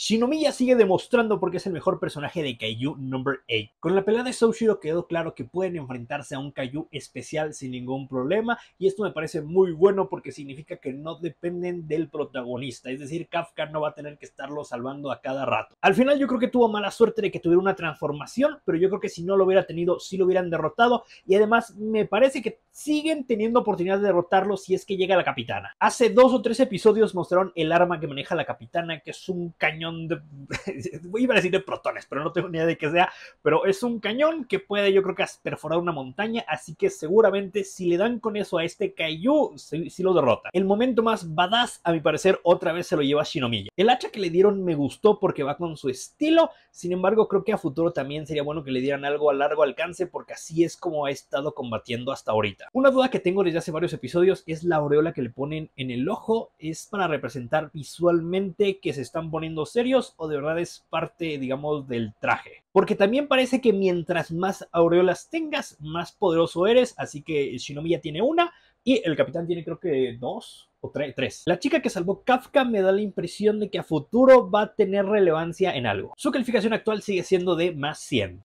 Shinomiya sigue demostrando por qué es el mejor personaje de Kaiju Number 8. Con la pelea de Soshiro quedó claro que pueden enfrentarse a un Kaiju especial sin ningún problema y esto me parece muy bueno porque significa que no dependen del protagonista, es decir, Kafka no va a tener que estarlo salvando a cada rato. Al final yo creo que tuvo mala suerte de que tuviera una transformación, pero yo creo que si no lo hubiera tenido sí lo hubieran derrotado y además me parece que siguen teniendo oportunidad de derrotarlo si es que llega la capitana. Hace dos o tres episodios mostraron el arma que maneja la capitana, que es un cañón de. iba a decir de protones, pero no tengo ni idea de qué sea. Pero es un cañón que puede, yo creo que, perforar una montaña. Así que seguramente si le dan con eso a este Kaiju, si lo derrota. El momento más badass, a mi parecer, otra vez se lo lleva Shinomiya. El hacha que le dieron me gustó porque va con su estilo. Sin embargo, creo que a futuro también sería bueno que le dieran algo a largo alcance porque así es como ha estado combatiendo hasta ahorita. Una duda que tengo desde hace varios episodios es la aureola que le ponen en el ojo. Es para representar visualmente que se están poniendo o de verdad es parte, digamos, del traje. Porque también parece que mientras más aureolas tengas, más poderoso eres, así que Shinomiya tiene una y el capitán tiene creo que dos o tres. La chica que salvó Kafka me da la impresión de que a futuro va a tener relevancia en algo. Su calificación actual sigue siendo de más 100.